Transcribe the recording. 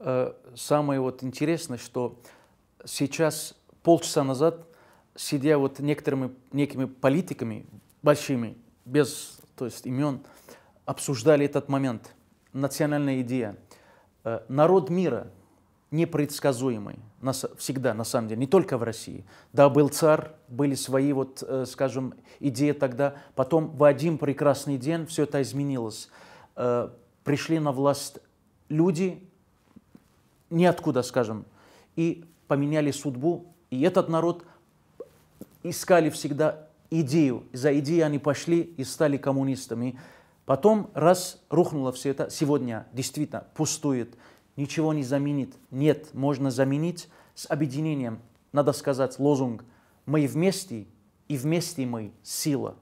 Э, самое вот интересное, что сейчас полчаса назад, сидя вот некоторыми некими политиками большими, без то есть имен, обсуждали этот момент. Национальная идея. Э, народ мира непредсказуемый на, всегда, на самом деле, не только в России. Да, был царь, были свои, вот, э, скажем, идеи тогда. Потом в один прекрасный день все это изменилось. Пришли на власть люди, ниоткуда, скажем, и поменяли судьбу, и этот народ искали всегда идею. За идеей они пошли и стали коммунистами. Потом, раз рухнуло все это, сегодня действительно пустует, ничего не заменит. Нет, можно заменить с объединением. Надо сказать лозунг «Мы вместе, и вместе мы – сила».